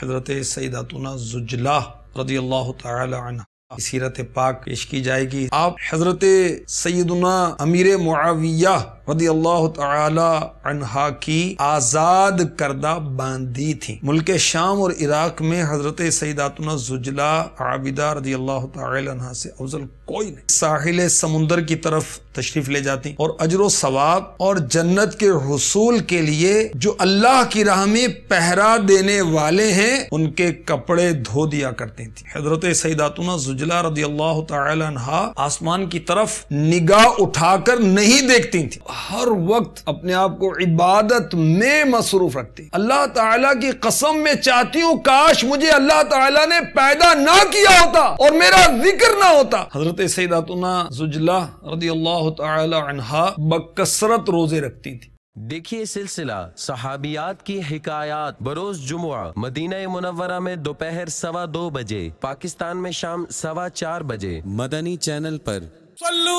हजरत सईदातुना जुजला रदी अल्लाह सीरत पाक पेश की जाएगी आप हजरत सैदना अमीर मुआविया रदी अल्लाह तहा की आज़ाद करदा बांधी थी मुल्क शाम और इराक में हज़रत सईदातना जुजला रदी अल्लाह तहा से अफजल कोई नहीं साहिल समुंदर की तरफ तशरीफ ले जाती और अजर सवाब और जन्नत के हसूल के लिए जो अल्लाह की राह में पहरा देने वाले हैं उनके कपड़े धो दिया करती थी हजरत सईदातना जुजला रदी अल्लाह तहा आसमान की तरफ निगाह उठाकर नहीं देखती थी हर वक्त अपने आप को इबादत में मसरूफ रखती अल्लाह ताला की कसम में चाहती हूँ काश मुझे अल्लाह ताला ने पैदा ना किया होता और मेरा जिक्र ना होता हजरत सैदातना जुजला अल्लाह तहा बकसरत रोजे रखती थी देखिए सिलसिला सहाबियात की हिकायत बरोज जुमुआ मदीना मुनवरा में दोपहर सवा दो बजे पाकिस्तान में शाम सवा चार बजे मदनी चैनल पर सल्लू